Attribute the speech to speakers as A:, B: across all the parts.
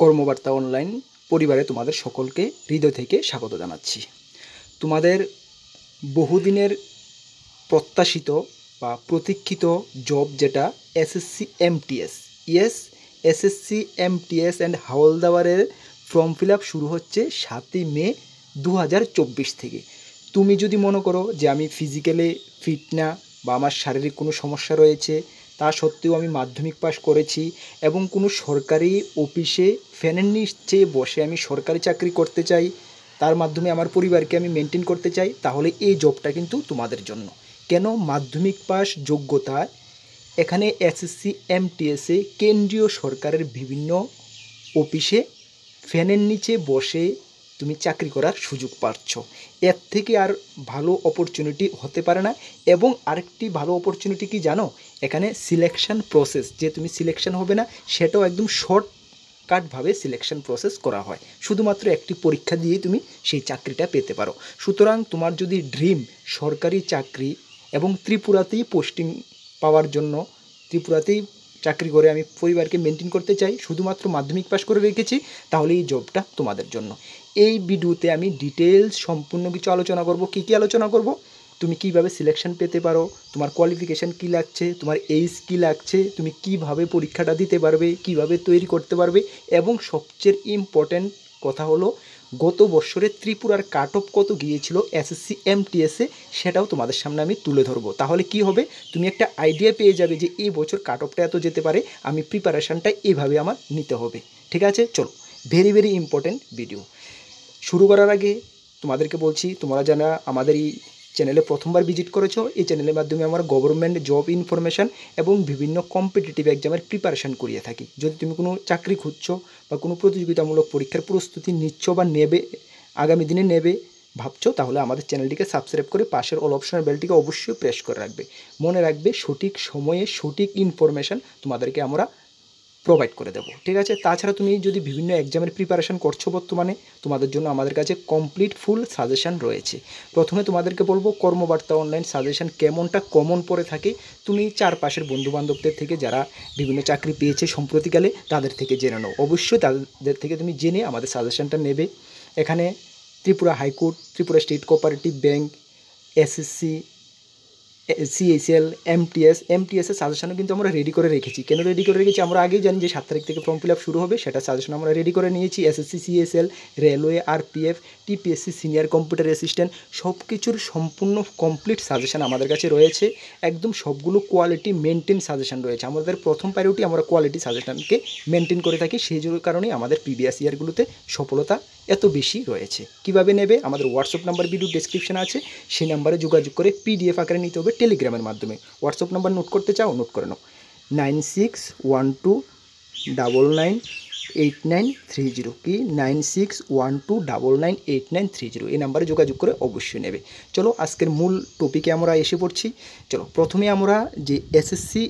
A: কর্মবার্তা online পরিবারে তোমাদের সকলকে হৃদয় থেকে স্বাগত জানাচ্ছি তোমাদের বহুদিনের প্রত্যাশিত বা প্রতীক্ষিত জব যেটা SSC MTS yes SSC MTS and হাওলদাওয়ারের ফর্ম ফিল শুরু হচ্ছে সাতই মে দু থেকে তুমি যদি মনে করো যে আমি ফিজিক্যালি ফিট না বা আমার শারীরিক কোনো সমস্যা রয়েছে তা সত্ত্বেও আমি মাধ্যমিক পাশ করেছি এবং কোনো সরকারি অফিসে ফ্যানের নিচে বসে আমি সরকারি চাকরি করতে চাই তার মাধ্যমে আমার পরিবারকে আমি মেনটেন করতে চাই তাহলে এই জবটা কিন্তু তোমাদের জন্য কেন মাধ্যমিক পাশ যোগ্যতা এখানে এসএসসি এমটিএসে কেন্দ্রীয় সরকারের বিভিন্ন অফিসে ফ্যানের নিচে বসে তুমি চাকরি করার সুযোগ পাচ্ছ এর থেকে আর ভালো অপরচুনিটি হতে পারে না এবং আরেকটি ভালো অপরচুনিটি কি জানো এখানে সিলেকশন প্রসেস যে তুমি সিলেকশন হবে না সেটাও একদম শর্ট কাটভাবে সিলেকশন প্রসেস করা হয় শুধুমাত্র একটি পরীক্ষা দিয়েই তুমি সেই চাকরিটা পেতে পারো সুতরাং তোমার যদি ড্রিম সরকারি চাকরি এবং ত্রিপুরাতেই পোস্টিং পাওয়ার জন্য ত্রিপুরাতেই চাকরি করে আমি পরিবারকে মেনটেন করতে চাই শুধুমাত্র মাধ্যমিক পাশ করে রেখেছি তাহলে এই জবটা তোমাদের জন্য এই ভিডিওতে আমি ডিটেলস সম্পূর্ণ কিছু আলোচনা করব কি কি আলোচনা করব তুমি কিভাবে সিলেকশন পেতে পারো তোমার কোয়ালিফিকেশান কী লাগছে তোমার এইজ কী লাগছে তুমি কিভাবে পরীক্ষাটা দিতে পারবে কিভাবে তৈরি করতে পারবে এবং সবচেয়ে ইম্পর্ট্যান্ট কথা হলো গত বছরে ত্রিপুরার কাট অফ কত গিয়েছিল এসএসসি এমটিএসে সেটাও তোমাদের সামনে আমি তুলে ধরবো তাহলে কি হবে তুমি একটা আইডিয়া পেয়ে যাবে যে এই বছর কাট অফটা এত যেতে পারে আমি প্রিপারেশানটা এভাবে আমার নিতে হবে ঠিক আছে চলো ভেরি ভেরি ইম্পর্ট্যান্ট ভিডিও শুরু করার আগে তোমাদেরকে বলছি তোমরা যারা আমাদের এই চ্যানেলে প্রথমবার ভিজিট করেছো এই চ্যানেলের মাধ্যমে আমার গভর্নমেন্ট জব ইনফরমেশান এবং বিভিন্ন কম্পিটিটিভ এক্সামের প্রিপারেশান করিয়ে থাকি যদি তুমি কোনো চাকরি খুঁজছো বা কোনো প্রতিযোগিতামূলক পরীক্ষার প্রস্তুতি নিচ্ছ বা নেবে আগামী দিনে নেবে ভাবছো তাহলে আমাদের চ্যানেলটিকে সাবস্ক্রাইব করে পাশের অল অপশনের বেলটিকে অবশ্যই প্রেস করে রাখবে মনে রাখবে সঠিক সময়ে সঠিক ইনফরমেশান তোমাদেরকে আমরা প্রোভাইড করে দেবো ঠিক আছে তাছাড়া তুমি যদি বিভিন্ন এক্সামের প্রিপারেশান করছো বর্তমানে তোমাদের জন্য আমাদের কাছে কমপ্লিট ফুল সাজেশান রয়েছে প্রথমে তোমাদেরকে বলবো কর্মবার্তা অনলাইন সাজেশান কেমনটা কমন পড়ে থাকে তুমি চারপাশের বন্ধুবান্ধবদের থেকে যারা বিভিন্ন চাকরি পেয়েছে সম্প্রতিকালে তাদের থেকে জেনে নাও অবশ্যই তাদের থেকে তুমি জেনে আমাদের সাজেশানটা নেবে এখানে Tripura high court Tripura state cooperative bank SSC CSL MTS এমটিএসের সাজেশনও কিন্তু আমরা রেডি করে রেখেছি কেন রেডি করে রেখেছি আমরা আগেই জানি যে সাত তারিখ থেকে ফর্ম ফিল আপ শুরু হবে সেটা সাজেশন আমরা রেডি করে নিয়েছি SSC CSL railway RPF TPSC senior computer assistant সব কিছুর সম্পূর্ণ কমপ্লিট সাজেশন আমাদের কাছে রয়েছে একদম সবগুলো কোয়ালিটি মেনটেন সাজেশন রয়েছে আমাদের প্রথম প্রায়োরিটি আমরা কোয়ালিটি সাজেশনকে মেনটেন করে থাকি সেই কারণেই আমাদের প্রিভিয়াস ইয়ারগুলোতে সফলতা এত বেশি রয়েছে কিভাবে নেবে আমাদের হোয়াটসঅ্যাপ নাম্বার ভিডিও ডিসক্রিপশানে আছে সেই নাম্বারে যোগাযোগ করে পিডিএফ আকারে নিতে হবে টেলিগ্রামের মাধ্যমে হোয়াটসঅ্যাপ নাম্বার নোট করতে চাও নোট করে নাও nine six one two double nine eight nine three zero কি nine six one two double nine eight nine three zero এই নাম্বারে যোগাযোগ করে অবশ্যই নেবে চলো আজকের মূল টপিকে আমরা এসে পড়ছি চলো প্রথমে আমরা যে এসএসসি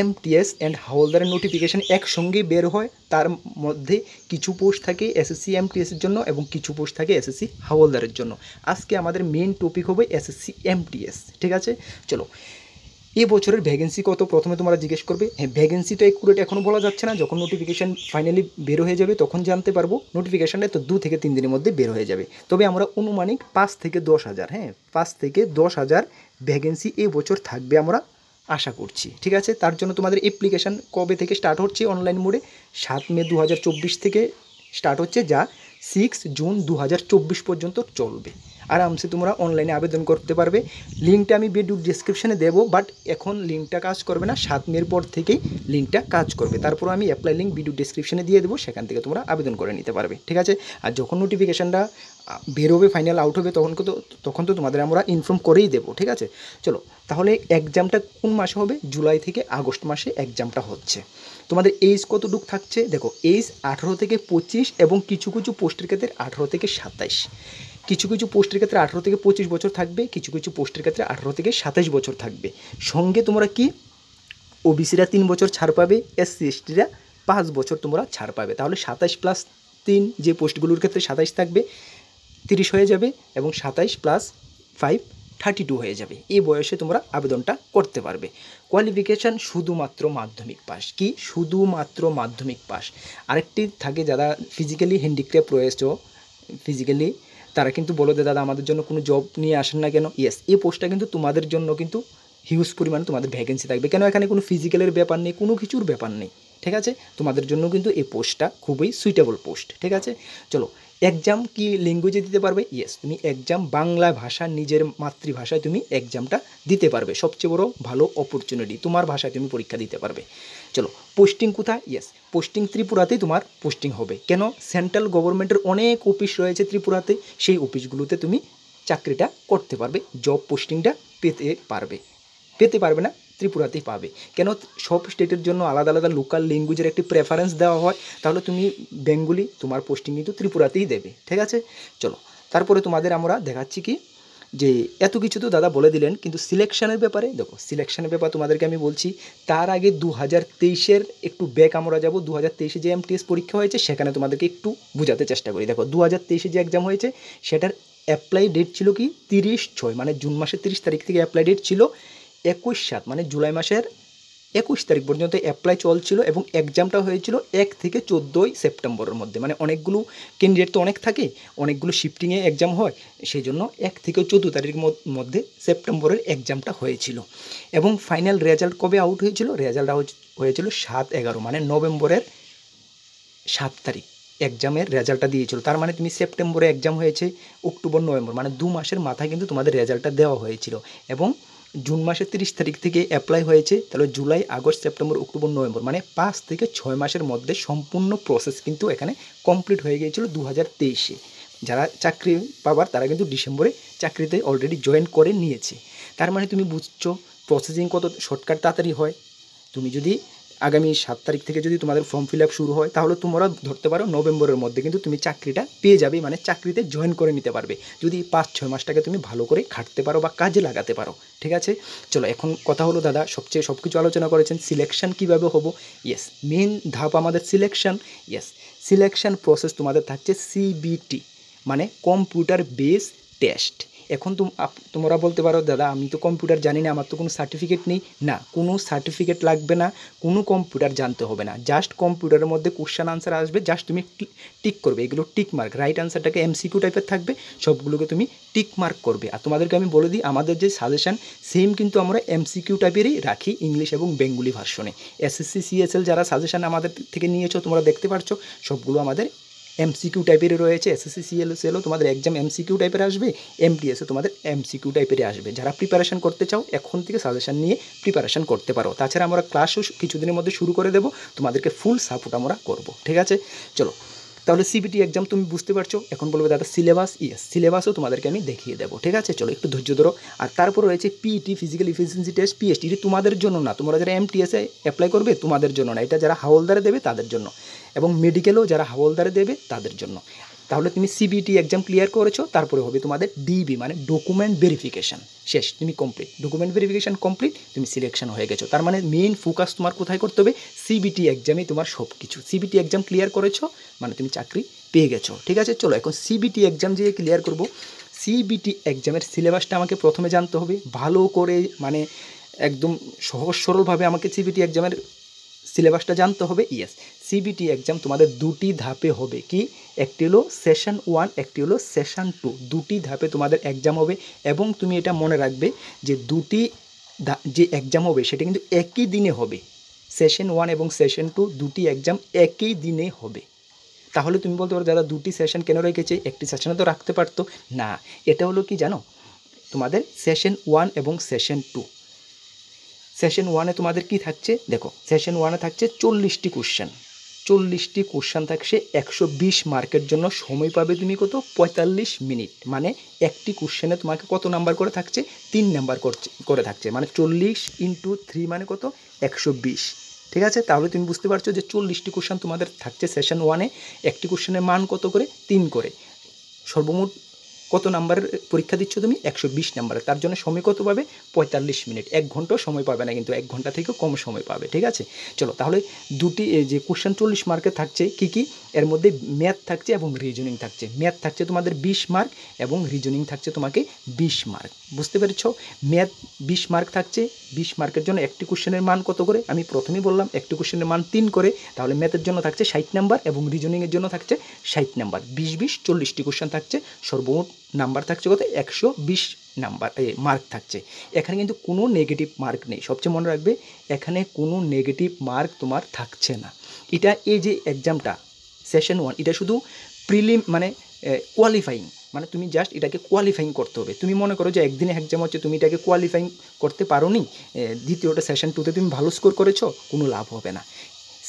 A: এমটিএস অ্যান্ড হাওলদারের নোটিফিকেশান একসঙ্গে বের হয় তার মধ্যে কিছু পোস্ট থাকে এসএসসি এমটিএসের জন্য এবং কিছু পোস্ট থাকে এসএসসি হাওলদারের জন্য আজকে আমাদের মেন টপিক হবে এসএসসি এমটিএস ঠিক আছে চলো এ বছরের ভ্যাকেন্সি কত প্রথমে তোমরা জিজ্ঞেস করবে হ্যাঁ ভ্যাকেন্সিটা একুরেট এখনও বলা যাচ্ছে না যখন নোটিফিকেশান ফাইনালি বের হয়ে যাবে তখন জানতে পারবো নোটিফিকেশানটা তো দু থেকে তিন দিনের মধ্যে বের হয়ে যাবে তবে আমরা অনুমানিক পাঁচ থেকে দশ হাজার হ্যাঁ পাঁচ থেকে দশ হাজার ভ্যাকেন্সি এ বছর থাকবে আমরা আশা করছি ঠিক আছে তার জন্য তোমাদের অ্যাপ্লিকেশান কবে থেকে স্টার্ট হচ্ছে অনলাইন মোডে সাত মে দু থেকে স্টার্ট হচ্ছে যা সিক্স জুন দু পর্যন্ত চলবে আরামসে তোমরা অনলাইনে আবেদন করতে পারবে লিঙ্কটা আমি ভিডিও ডিসক্রিপশানে দেবো বাট এখন লিঙ্কটা কাজ করবে না সাত মের পর থেকেই লিঙ্কটা কাজ করবে তারপর আমি অ্যাপ্লাই লিঙ্ক ভিডিও ডিসক্রিপশানে দিয়ে দেবো সেখান থেকে তোমরা আবেদন করে নিতে পারবে ঠিক আছে আর যখন নোটিফিকেশানটা বেরোবে ফাইনাল আউট হবে তখন তো তখন তো তোমাদের আমরা ইনফর্ম করেই দেবো ঠিক আছে চলো তাহলে এক্সামটা কোন মাসে হবে জুলাই থেকে আগস্ট মাসে এক্সামটা হচ্ছে তোমাদের এইজ কতটুক থাকছে দেখো এইজ আঠেরো থেকে পঁচিশ এবং কিছু কিছু পোস্টের ক্ষেত্রে আঠেরো থেকে সাতাইশ কিছু কিছু পোস্টের ক্ষেত্রে আঠেরো থেকে পঁচিশ বছর থাকবে কিছু কিছু পোস্টের ক্ষেত্রে আঠেরো থেকে সাতাশ বছর থাকবে সঙ্গে তোমরা কি ওবিসিরা তিন বছর ছাড় পাবে এস এস এসটিরা পাঁচ বছর তোমরা ছাড় পাবে তাহলে সাতাশ প্লাস তিন যে পোস্টগুলোর ক্ষেত্রে সাতাশ থাকবে তিরিশ হয়ে যাবে এবং সাতাইশ প্লাস ফাইভ থার্টি টু হয়ে যাবে এই বয়সে তোমরা আবেদনটা করতে পারবে কোয়ালিফিকেশান শুধুমাত্র মাধ্যমিক পাস কি শুধুমাত্র মাধ্যমিক পাস আরেকটি থাকে যারা ফিজিক্যালি হ্যান্ডিক্রাফ্ট রয়েছে ফিজিক্যালি তারা কিন্তু বলো যে দাদা আমাদের জন্য কোনো জব নিয়ে আসেন না কেন ইয়েস এই পোস্টটা কিন্তু তোমাদের জন্য কিন্তু হিউজ পরিমাণে তোমাদের ভ্যাকেন্সি থাকবে কেন এখানে কোনো ফিজিক্যালের ব্যাপার নেই কোনো কিছুর ব্যাপার নেই ঠিক আছে তোমাদের জন্য কিন্তু এই পোস্টটা খুবই সুইটেবল পোস্ট ঠিক আছে চলো এক্সাম কি ল্যাঙ্গুয়েজে দিতে পারবে ইয়েস তুমি এক্সাম বাংলা ভাষা নিজের মাতৃভাষায় তুমি এক্সামটা দিতে পারবে সবচেয়ে বড় ভালো অপরচুনিটি তোমার ভাষায় তুমি পরীক্ষা দিতে পারবে চলো পোস্টিং কোথায় ইয়েস পোস্টিং ত্রিপুরাতেই তোমার পোস্টিং হবে কেন সেন্ট্রাল গভর্নমেন্টের অনেক অফিস রয়েছে ত্রিপুরাতে সেই অফিসগুলোতে তুমি চাকরিটা করতে পারবে জব পোস্টিংটা পেতে পারবে পেতে পারবে না ত্রিপুরাতেই পাবে কেন সব স্টেটের জন্য আলাদা আলাদা লোকাল ল্যাঙ্গুয়েজের একটি প্রেফারেন্স দেওয়া হয় তাহলে তুমি বেঙ্গলি তোমার পোস্টিং কিন্তু ত্রিপুরাতেই দেবে ঠিক আছে চলো তারপরে তোমাদের আমরা দেখাচ্ছি কি যে এত কিছু তো দাদা বলে দিলেন কিন্তু সিলেকশানের ব্যাপারে দেখো সিলেকশানের ব্যাপার তোমাদেরকে আমি বলছি তার আগে দু হাজার তেইশের একটু ব্যাক আমরা যাবো দু হাজার তেইশে যে এমটিএস পরীক্ষা হয়েছে সেখানে তোমাদেরকে একটু বোঝাতে চেষ্টা করি দেখো দু হাজার তেইশে যে এক্সাম হয়েছে সেটার অ্যাপ্লাই ডেট ছিল কি তিরিশ ছয় মানে জুন মাসের তিরিশ তারিখ থেকে অ্যাপ্লাই ডেট ছিল একুশ সাত মানে জুলাই মাসের একুশ তারিখ পর্যন্ত অ্যাপ্লাই চলছিল এবং এক্সামটা হয়েছিল এক থেকে চোদ্দোই সেপ্টেম্বরের মধ্যে মানে অনেকগুলো ক্যান্ডিডেট তো অনেক থাকে অনেকগুলো শিফটিংয়ে এক্সাম হয় সেই জন্য এক থেকে চোদ্দো তারিখের মধ্যে সেপ্টেম্বরের এক্সামটা হয়েছিল এবং ফাইনাল রেজাল্ট কবে আউট হয়েছিল রেজাল্ট আউট হয়েছিল সাত এগারো মানে নভেম্বরের সাত তারিখ এক্সামের রেজাল্টটা দিয়েছিল তার মানে তুমি সেপ্টেম্বরে এক্সাম হয়েছে অক্টোবর নভেম্বর মানে দু মাসের মাথায় কিন্তু তোমাদের রেজাল্টটা দেওয়া হয়েছিল এবং জুন মাসের তিরিশ তারিখ থেকে অ্যাপ্লাই হয়েছে তাহলে July August September October November মানে পাঁচ থেকে ছয় মাসের মধ্যে সম্পূর্ণ প্রসেস কিন্তু এখানে কমপ্লিট হয়ে গিয়েছিল দু হাজার তেইশে যারা চাকরি পাবার তারা কিন্তু ডিসেম্বরে চাকরিতে অলরেডি জয়েন করে নিয়েছে তার মানে তুমি বুঝছো প্রসেসিং কত শর্টকাট তাড়াতাড়ি হয় তুমি যদি আগামী সাত তারিখ থেকে যদি তোমাদের ফর্ম ফিল আপ শুরু হয় তাহলে তোমরা ধরতে পারো নভেম্বরের মধ্যে কিন্তু তুমি চাকরিটা পেয়ে যাবে মানে চাকরিতে জয়েন করে নিতে পারবে যদি পাঁচ ছয় মাসটাকে তুমি ভালো করে খাটতে পারো বা কাজে লাগাতে পারো ঠিক আছে চলো এখন কথা হলো দাদা সবচেয়ে সব কিছু আলোচনা করেছেন সিলেকশান কীভাবে হবো ইয়েস মেন ধাপ আমাদের সিলেকশান ইয়েস সিলেকশান প্রসেস তোমাদের থাকছে সিবিটি মানে কম্পিউটার বেস টেস্ট এখন তোমরা বলতে পারো দাদা আমি তো কম্পিউটার জানি না আমার তো কোনো সার্টিফিকেট নেই না কোনো সার্টিফিকেট লাগবে না কোনো কম্পিউটার জানতে হবে না জাস্ট কম্পিউটারের মধ্যে কোশ্চান আনসার আসবে জাস্ট তুমি টিক করবে এগুলো টিক মার্ক রাইট আনসারটাকে এমসিকিউ টাইপের থাকবে সবগুলোকে তুমি টিক মার্ক করবে আর তোমাদেরকে আমি বলে দিই আমাদের যে সাজেশান সেম কিন্তু আমরা এমসিকিউ টাইপেরই রাখি ইংলিশ এবং বেঙ্গুলি ভার্সনে এসএসসি সিএসএল যারা সাজেশান আমাদের থেকে নিয়েছো তোমরা দেখতে পারছো সবগুলো আমাদের এমসিকিউ টাইপের রয়েছে এসএসসি সিএল সিএলও তোমাদের এক্সাম এমসিকিউ টাইপের আসবে এমটিএসও তোমাদের এমসিকিউ টাইপের আসবে যারা প্রিপারেশন করতে চাও এখন থেকে সাজেশন নিয়ে প্রিপারেশন করতে পারো তাছাড়া আমরা ক্লাসও কিছুদিনের মধ্যে শুরু করে দেবো তোমাদেরকে ফুল সাপোর্ট আমরা করব ঠিক আছে চলো তাহলে সিবিটি এক্সাম তুমি বুঝতে পারছো এখন বলবে দাদা সিলেবাস ইয়েস সিলেবাসও তোমাদেরকে আমি দেখিয়ে দেবো ঠিক আছে চলো একটু ধৈর্য ধরো আর তারপর রয়েছে PET physical efficiency test PST এটি তোমাদের জন্য না তোমরা যারা এমটিএসে অ্যাপ্লাই করবে তোমাদের জন্য না এটা যারা হাওলদারে দেবে তাদের জন্য এবং মেডিকেলও যারা হাওলদারে দেবে তাদের জন্য তাহলে তুমি সিবিটি এক্সাম ক্লিয়ার করেছো তারপরে হবে তোমাদের ডিবি মানে ডকুমেন্ট ভেরিফিকেশান শেষ তুমি কমপ্লিট ডকুমেন্ট ভেরিফিকেশান কমপ্লিট তুমি সিলেকশন হয়ে গেছো তার মানে মেইন ফোকাস তোমার কোথায় করতে হবে সিবিটি এক্সামে তোমার সব কিছু সিবিটি এক্সাম ক্লিয়ার করেছো মানে তুমি চাকরি পেয়ে গেছো ঠিক আছে চলো এখন সিবিটি এক্সাম যে ক্লিয়ার করবো সিবিটি এক্সামের সিলেবাসটা আমাকে প্রথমে জানতে হবে ভালো করে মানে একদম সহজ সরলভাবে আমাকে সিবিটি এক্সামের সিলেবাসটা জানতে হবে ইয়েস সিবিটি এক্সাম তোমাদের দুটি ধাপে হবে কি একটি হলো সেশন ওয়ান একটি হলো সেশন টু দুটি ধাপে তোমাদের এক্সাম হবে এবং তুমি এটা মনে রাখবে যে দুটি যে এক্সাম হবে সেটা কিন্তু একই দিনে হবে সেশন ওয়ান এবং সেশন টু দুটি এক্সাম একই দিনে হবে তাহলে তুমি বলতে পারো দাদা দুটি সেশন কেন রেখেছে একটি সেশনে তো রাখতে পারতো না এটা হলো কি জানো তোমাদের সেশন ওয়ান এবং সেশন টু সেশন ওয়ানে তোমাদের কি থাকছে দেখো সেশন ওয়ানে থাকছে চল্লিশটি কোশ্চেন চল্লিশটি কোশ্চেন থাকছে একশো বিশ মার্কের জন্য সময় পাবে তুমি কত পঁয়তাল্লিশ মিনিট মানে একটি কোশ্চেনে তোমাকে কত নাম্বার করে থাকছে তিন নাম্বার করে থাকছে মানে চল্লিশ ইন্টু থ্রি মানে কত একশো বিশ ঠিক আছে তাহলে তুমি বুঝতে পারছো যে চল্লিশটি কোশ্চেন তোমাদের থাকছে সেশন ওয়ানে একটি কোশ্চেনের মান কত করে তিন করে সর্বমোট কত নাম্বারের পরীক্ষা দিচ্ছ তুমি একশো বিশ নাম্বারে তার জন্য সময় কত পাবে পঁয়তাল্লিশ মিনিট এক ঘন্টাও সময় পাবে না কিন্তু এক ঘন্টা থেকেও কম সময় পাবে ঠিক আছে চলো তাহলে দুটি যে কোশ্চেন চল্লিশ মার্কে থাকছে কি কি এর মধ্যে ম্যাথ থাকছে এবং রিজনিং থাকছে ম্যাথ থাকছে তোমাদের বিশ মার্ক এবং রিজনিং থাকছে তোমাকে বিশ মার্ক বুঝতে পেরেছ ম্যাথ বিশ মার্ক থাকছে বিশ মার্কের জন্য একটি কোশ্চেনের মান কত করে আমি প্রথমেই বললাম একটি কোশ্চেনের মান তিন করে তাহলে ম্যাথের জন্য থাকছে ষাট নাম্বার এবং রিজনিংয়ের জন্য থাকছে ষাট নাম্বার বিশ বিশ চল্লিশটি কোশ্চেন থাকছে সর্বমোট নাম্বার থাকছে কত একশো বিশ নাম্বার মার্ক থাকছে এখানে কিন্তু কোনো নেগেটিভ মার্ক নেই সবচেয়ে মনে রাখবে এখানে কোনো নেগেটিভ মার্ক তোমার থাকছে না এটা এই যে এক্সামটা সেশন ওয়ান এটা শুধু প্রিলিম মানে কোয়ালিফাইং মানে তুমি জাস্ট এটাকে কোয়ালিফাইং করতে হবে তুমি মনে করো যে একদিনে এক্সাম হচ্ছে তুমি এটাকে কোয়ালিফাইং করতে পারো নি দ্বিতীয়টা সেশন টুতে তুমি ভালো স্কোর করেছো কোনো লাভ হবে না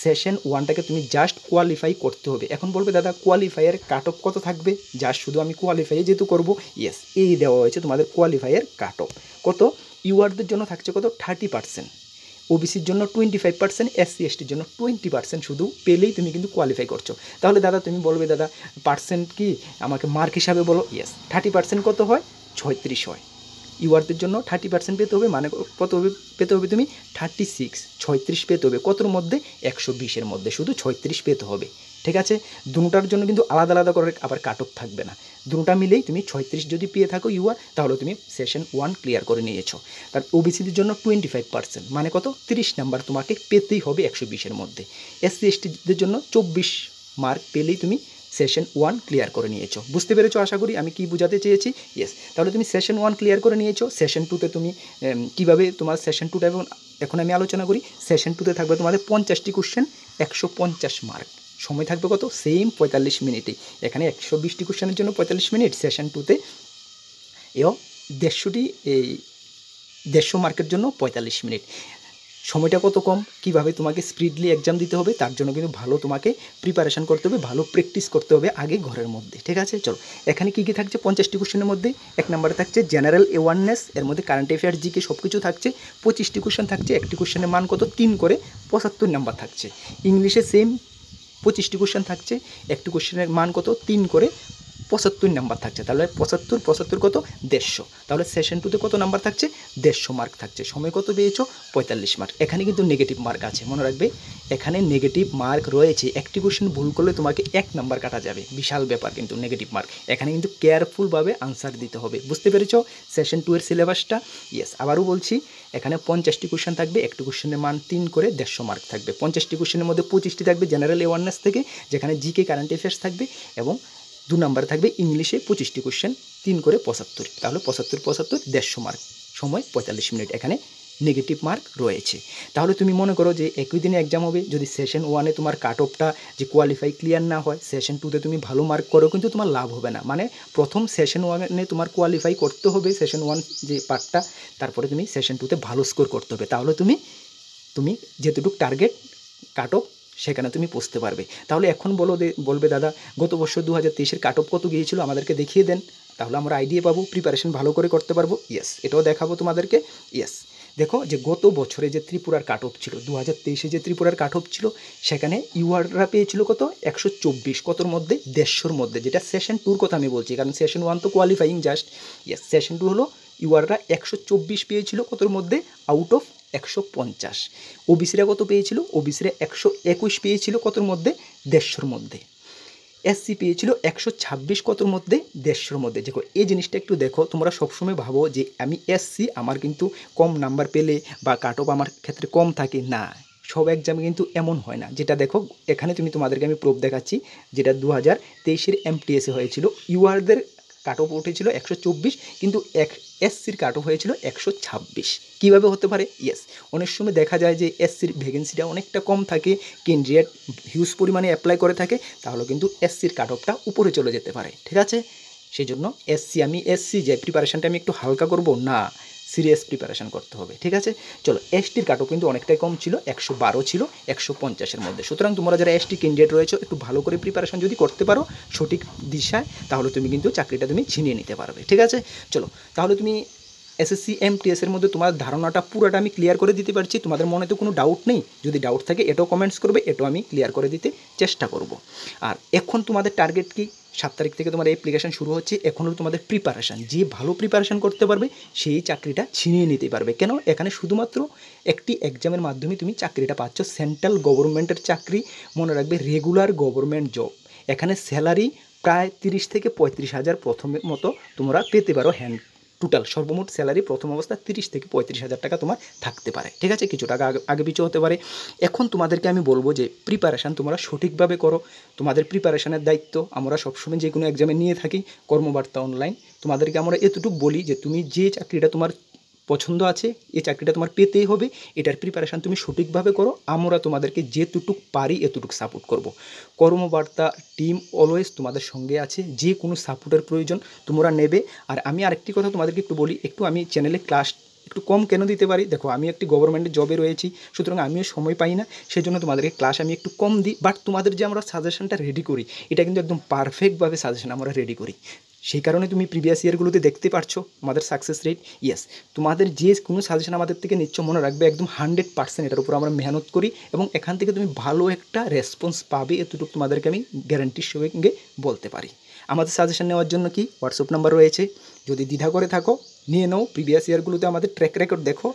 A: সেশন ওয়ানটাকে তুমি জাস্ট কোয়ালিফাই করতে হবে এখন বলবে দাদা কোয়ালিফায়ার কাট অফ কত থাকবে জাস্ট শুধু আমি কোয়ালিফাই যেহেতু করবো ইয়েস এই দেওয়া হয়েছে তোমাদের কোয়ালিফায়ার কাট অফ কত ইউআরদের জন্য থাকছে কত থার্টি পার্সেন্ট ওবিসির জন্য টোয়েন্টি ফাইভ পার্সেন্ট এসসি এসটির জন্য টোয়েন্টি পার্সেন্ট শুধু পেলেই তুমি কিন্তু কোয়ালিফাই করছো তাহলে দাদা তুমি বলবে দাদা পার্সেন্ট কি আমাকে মার্ক হিসাবে বলো ইয়েস থার্টি পার্সেন্ট কত হয় ছয়ত্রিশ হয় ইউআরদের জন্য থার্টি পার্সেন্ট পেতে হবে মানে কত হবে পেতে হবে তুমি থার্টি সিক্স ছয়ত্রিশ পেতে হবে কতর মধ্যে একশো বিশের মধ্যে শুধু ছয়ত্রিশ পেতে হবে ঠিক আছে দুটার জন্য কিন্তু আলাদা আলাদা করে আবার কাট অফ থাকবে না দুটা মিলেই তুমি ছয়ত্রিশ যদি পেয়ে থাকো ইউআর তাহলে তুমি সেশন ওয়ান ক্লিয়ার করে নিয়েছো তার ওবিসিদের জন্য টোয়েন্টি ফাইভ পার্সেন্ট মানে কত তিরিশ নাম্বার তোমাকে পেতেই হবে একশো বিশের মধ্যে এসসি এসটিদের জন্য চব্বিশ মার্ক পেলেই তুমি সেশন ওয়ান ক্লিয়ার করে নিয়েছো বুঝতে পেরেছো আশা করি আমি কি বোঝাতে চেয়েছি ইয়েস তাহলে তুমি সেশন ওয়ান ক্লিয়ার করে নিয়েছো সেশন টুতে তুমি কিভাবে তোমার সেশন টুটা এবং এখন আমি আলোচনা করি সেশন টুতে থাকবে তোমাদের পঞ্চাশটি কোশ্চেন একশো পঞ্চাশ মার্ক সময় থাকবে কত সেম পঁয়তাল্লিশ মিনিটে এখানে একশো বিশটি কোশ্চেনের জন্য পঁয়তাল্লিশ মিনিট সেশন টুতে এও দেড়শোটি এই দেড়শো মার্কের জন্য পঁয়তাল্লিশ মিনিট সময়টা কত কম কিভাবে তোমাকে স্পিডলি এক্সাম দিতে হবে তার জন্য কিন্তু ভালো তোমাকে প্রিপারেশান করতে হবে ভালো প্র্যাকটিস করতে হবে আগে ঘরের মধ্যে ঠিক আছে চলো এখানে কী কী থাকছে পঞ্চাশটি কোশ্চেনের মধ্যে এক নম্বরে থাকছে জেনারেল অ্যাওয়ারনেস এর মধ্যে কারেন্ট অ্যাফেয়ার্স জিকে সব কিছু থাকছে পঁচিশটি কোশ্চেন থাকছে একটি কোশ্চেনের মান কত তিন করে পঁচাত্তর নাম্বার থাকছে ইংলিশে সেম পঁচিশটি কোশ্চেন থাকছে একটি কোশ্চেনের মান কত তিন করে পঁচাত্তর নাম্বার থাকছে তাহলে পঁচাত্তর পঁচাত্তর কত দেড়শো তাহলে সেশন টুতে কত নাম্বার থাকছে দেড়শো মার্ক থাকছে সময় কত পেয়েছো পঁয়তাল্লিশ মার্ক এখানে কিন্তু নেগেটিভ মার্ক আছে মনে রাখবে এখানে নেগেটিভ মার্ক রয়েছে একটি কোশ্চেন ভুল করলে তোমাকে এক নাম্বার কাটা যাবে বিশাল ব্যাপার কিন্তু নেগেটিভ মার্ক এখানে কিন্তু কেয়ারফুলভাবে আনসার দিতে হবে বুঝতে পেরেছ সেশন টু এর সিলেবাসটা ইয়েস আবারও বলছি এখানে পঞ্চাশটি কোশ্চেন থাকবে একটি কোশ্চেনের মান তিন করে দেড়শো মার্ক থাকবে পঞ্চাশটি কোশ্চেনের মধ্যে পঁচিশটি থাকবে জেনারেল অ্যাওয়ারনেস থেকে যেখানে জিকে কারেন্ট অ্যাফেয়ার্স থাকবে এবং দু নম্বরে থাকবে ইংলিশে পঁচিশটি কোশ্চেন তিন করে পঁচাত্তর তাহলে পঁচাত্তর পঁচাত্তর দেড়শো মার্ক সময় পঁয়তাল্লিশ মিনিট এখানে নেগেটিভ মার্ক রয়েছে তাহলে তুমি মনে করো যে একই দিনে এক্সাম হবে যদি সেশন ওয়ানে তোমার কাট অফটা যে কোয়ালিফাই ক্লিয়ার না হয় সেশন টুতে তুমি ভালো মার্ক করো কিন্তু তোমার লাভ হবে না মানে প্রথম সেশন ওয়ানে তোমার কোয়ালিফাই করতে হবে সেশন ওয়ান যে পার্টটা তারপরে তুমি সেশন টুতে ভালো স্কোর করতে হবে তাহলে তুমি তুমি যেতটুকু টার্গেট কাট অফ সেখানে তুমি পুষতে পারবে তাহলে এখন বলো বলবে দাদা গত বছর দু হাজার তেইশের কাট অফ কত গিয়েছিল আমাদেরকে দেখিয়ে দেন তাহলে আমরা আইডিয়া পাবো প্রিপারেশন ভালো করে করতে পারবো ইয়েস এটাও দেখাবো তোমাদেরকে ইয়েস দেখো যে গত বছরে যে ত্রিপুরার কাট অফ ছিল দু হাজার তেইশে যে ত্রিপুরার কাট অফ ছিল সেখানে ইউআররা পেয়েছিল কত একশো চব্বিশ কতর মধ্যে দেড়শোর মধ্যে যেটা সেশন টুর কথা আমি বলছি কারণ সেশন ওয়ান তো qualifying just yes session two হলো ইউআররা একশো চব্বিশ পেয়েছিল কতর মধ্যে আউট অফ একশো পঞ্চাশ ওবিসিরা কত পেয়েছিল ওবিসিরা একশো একুশ পেয়েছিল কতর মধ্যে দেড়শোর মধ্যে এসসি পেয়েছিল একশো ছাব্বিশ কতর মধ্যে দেড়শোর মধ্যে দেখো এই জিনিসটা একটু দেখো তোমরা সবসময় ভাবো যে আমি এসসি আমার কিন্তু কম নাম্বার পেলে বা কাট অফ আমার ক্ষেত্রে কম থাকে না সব এক্সামে কিন্তু এমন হয় না যেটা দেখো এখানে তুমি তোমাদেরকে আমি প্রুফ দেখাচ্ছি যেটা দু হাজার তেইশের এমটিএসে হয়েছিল ইউআরদের কাট অফ উঠেছিল একশো চব্বিশ কিন্তু এক এসসির কাট অফ হয়েছিল একশো ছাব্বিশ কীভাবে হতে পারে ইয়েস অনেক সময় দেখা যায় যে এসসির ভ্যাকেন্সিটা অনেকটা কম থাকে ক্যান্ডিডেট হিউজ পরিমাণে অ্যাপ্লাই করে থাকে তাহলে কিন্তু এসসির কাট অফটা উপরে চলে যেতে পারে ঠিক আছে সেই জন্য এসসি আমি এসসি যে প্রিপারেশানটা আমি একটু হালকা করব না সিরিয়াস প্রিপারেশান করতে হবে ঠিক আছে চলো এসটির কাটও কিন্তু অনেকটাই কম ছিল একশো বারো ছিল একশো পঞ্চাশের মধ্যে সুতরাং তোমরা যারা এসটি ক্যান্ডিডেট রয়েছে একটু ভালো করে প্রিপারেশন যদি করতে পারো সঠিক দিশায় তাহলে তুমি কিন্তু চাকরিটা তুমি ছিনিয়ে নিতে পারবে ঠিক আছে চলো তাহলে তুমি এসএসসি টি এসের মধ্যে তোমার ধারণাটা পুরোটা আমি ক্লিয়ার করে দিতে পারছি তোমাদের মনে তো কোনো ডাউট নেই যদি ডাউট থাকে এটাও কমেন্টস করবে এটাও আমি ক্লিয়ার করে দিতে চেষ্টা করব আর এখন তোমাদের টার্গেট কি সাত তারিখ থেকে তোমার অ্যাপ্লিকেশান শুরু হচ্ছে এখনও তোমাদের প্রিপারেশান যে ভালো প্রিপারেশান করতে পারবে সেই চাকরিটা ছিনিয়ে নিতে পারবে কেন এখানে শুধুমাত্র একটি এক্সামের মাধ্যমে তুমি চাকরিটা পাচ্ছ সেন্ট্রাল গভর্নমেন্টের চাকরি মনে রাখবে রেগুলার গভর্নমেন্ট জব এখানে স্যালারি প্রায় তিরিশ থেকে পঁয়ত্রিশ হাজার প্রথমের মতো তোমরা পেতে পারো হ্যান্ড টোটাল সর্বমোট স্যালারি প্রথম অবস্থা তিরিশ থেকে পঁয়ত্রিশ হাজার টাকা তোমার থাকতে পারে ঠিক আছে কিছু টাকা আগে পিছু হতে পারে এখন তোমাদেরকে আমি বলবো যে প্রিপারেশান তোমরা সঠিকভাবে করো তোমাদের প্রিপারেশানের দায়িত্ব আমরা সবসময় যে কোনো এক্সামে নিয়ে থাকি কর্মবার্তা অনলাইন তোমাদেরকে আমরা এতটুকু বলি যে তুমি যে চাকরিটা তোমার পছন্দ আছে এই চাকরিটা তোমার পেতেই হবে এটার প্রিপারেশান তুমি সঠিকভাবে করো আমরা তোমাদেরকে যেতুটুক পারি এতটুক সাপোর্ট করব। কর্মবার্তা টিম অলওয়েজ তোমাদের সঙ্গে আছে যে কোনো সাপোর্টের প্রয়োজন তোমরা নেবে আর আমি আরেকটি কথা তোমাদেরকে একটু বলি একটু আমি চ্যানেলে ক্লাস একটু কম কেন দিতে পারি দেখো আমি একটি গভর্নমেন্টের জবে রয়েছি সুতরাং আমিও সময় পাই না সেই জন্য তোমাদেরকে ক্লাস আমি একটু কম দিই বাট তোমাদের যে আমরা সাজেশনটা রেডি করি এটা কিন্তু একদম পারফেক্টভাবে সাজেশন আমরা রেডি করি সেই কারণে তুমি প্রিভিয়াস ইয়ারগুলোতে দেখতে পারছো আমাদের সাকসেস রেট ইয়েস তোমাদের যে কোনো সাজেশন আমাদের থেকে নিচ্ছ মনে রাখবে একদম হান্ড্রেড পার্সেন্ট এটার উপর আমরা মেহনত করি এবং এখান থেকে তুমি ভালো একটা রেসপন্স পাবে এতটুকু তোমাদেরকে আমি গ্যারান্টির সঙ্গে বলতে পারি আমাদের সাজেশন নেওয়ার জন্য কি হোয়াটসঅ্যাপ নাম্বার রয়েছে যদি দ্বিধা করে থাকো নিয়ে নাও প্রিভিয়াস ইয়ারগুলোতে আমাদের ট্র্যাক রেকর্ড দেখো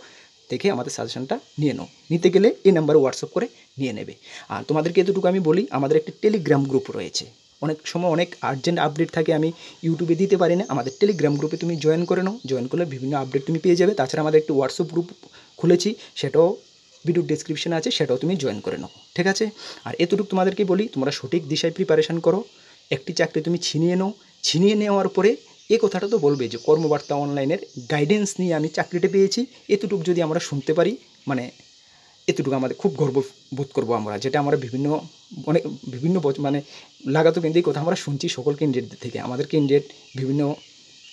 A: দেখে আমাদের সাজেশনটা নিয়ে নাও নিতে গেলে এই নাম্বারে হোয়াটসঅ্যাপ করে নিয়ে নেবে আর তোমাদেরকে এতটুকু আমি বলি আমাদের একটি টেলিগ্রাম গ্রুপ রয়েছে অনেক সময় অনেক আর্জেন্ট আপডেট থাকে আমি ইউটিউবে দিতে পারি না আমাদের টেলিগ্রাম গ্রুপে তুমি জয়েন করে নাও জয়েন করলে বিভিন্ন আপডেট তুমি পেয়ে যাবে তাছাড়া আমাদের একটি হোয়াটসঅ্যাপ গ্রুপ খুলেছি সেটাও ভিডিও ডিসক্রিপশানে আছে সেটাও তুমি জয়েন করে নাও ঠিক আছে আর এতটুকু তোমাদেরকে বলি তোমরা সঠিক দিশায় প্রিপারেশান করো একটি চাকরি তুমি ছিনিয়ে নাও ছিনিয়ে নেওয়ার পরে এ কথাটা তো বলবে যে কর্মবার্তা অনলাইনের গাইডেন্স নিয়ে আমি চাকরিটা পেয়েছি এতটুকু যদি আমরা শুনতে পারি মানে এতটুকু আমাদের খুব গর্ব বোধ করবো আমরা যেটা আমরা বিভিন্ন অনেক মানে বিভিন্ন মানে লাগাতো কেন্দ্রিক কথা আমরা শুনছি সকল ক্যান্ডিডেট থেকে আমাদের ক্যান্ডিডেট বিভিন্ন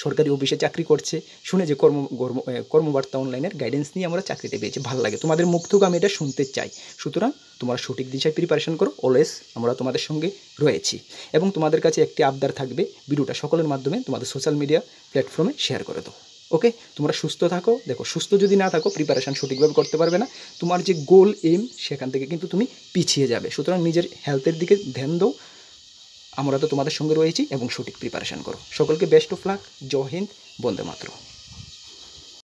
A: সরকারি অফিসে চাকরি করছে শুনে যে কর্ম কর্ম কর্মবার্তা অনলাইনের গাইডেন্স নিয়ে আমরা চাকরিতে পেয়েছি ভালো লাগে তোমাদের মুখ থেকে আমি এটা শুনতে চাই সুতরাং তোমরা সঠিক দিশায় প্রিপারেশন করো অলওয়েজ আমরা তোমাদের সঙ্গে রয়েছি এবং তোমাদের কাছে একটি আবদার থাকবে ভিডিওটা সকলের মাধ্যমে তোমাদের সোশ্যাল মিডিয়া প্ল্যাটফর্মে শেয়ার করে দেবো ওকে তোমরা সুস্থ থাকো দেখো সুস্থ যদি না থাকো প্রিপারেশান সঠিকভাবে করতে পারবে না তোমার যে গোল এম সেখান থেকে কিন্তু তুমি পিছিয়ে যাবে সুতরাং নিজের হেলথের দিকে ধ্যান দাও আমরা তো তোমাদের সঙ্গে রয়েছি এবং সঠিক প্রিপারেশান করো সকলকে বেস্ট অফ লাক জয় হিন্দ বন্দে মাত্র